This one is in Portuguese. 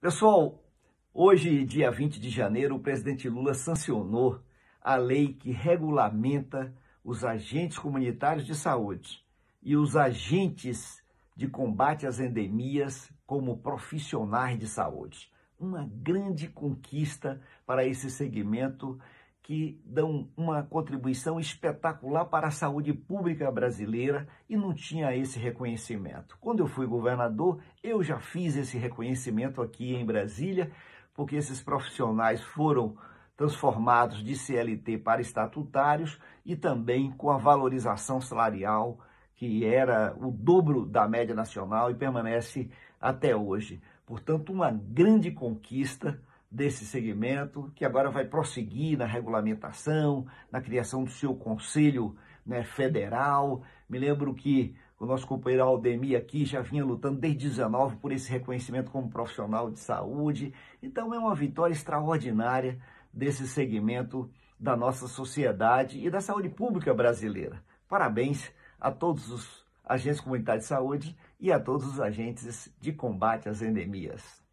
Pessoal, hoje, dia 20 de janeiro, o presidente Lula sancionou a lei que regulamenta os agentes comunitários de saúde e os agentes de combate às endemias como profissionais de saúde. Uma grande conquista para esse segmento que dão uma contribuição espetacular para a saúde pública brasileira e não tinha esse reconhecimento. Quando eu fui governador, eu já fiz esse reconhecimento aqui em Brasília, porque esses profissionais foram transformados de CLT para estatutários e também com a valorização salarial que era o dobro da média nacional e permanece até hoje. Portanto, uma grande conquista desse segmento, que agora vai prosseguir na regulamentação, na criação do seu conselho né, federal. Me lembro que o nosso companheiro Aldemir aqui já vinha lutando desde 19 por esse reconhecimento como profissional de saúde. Então é uma vitória extraordinária desse segmento da nossa sociedade e da saúde pública brasileira. Parabéns a todos os agentes comunitários de saúde e a todos os agentes de combate às endemias.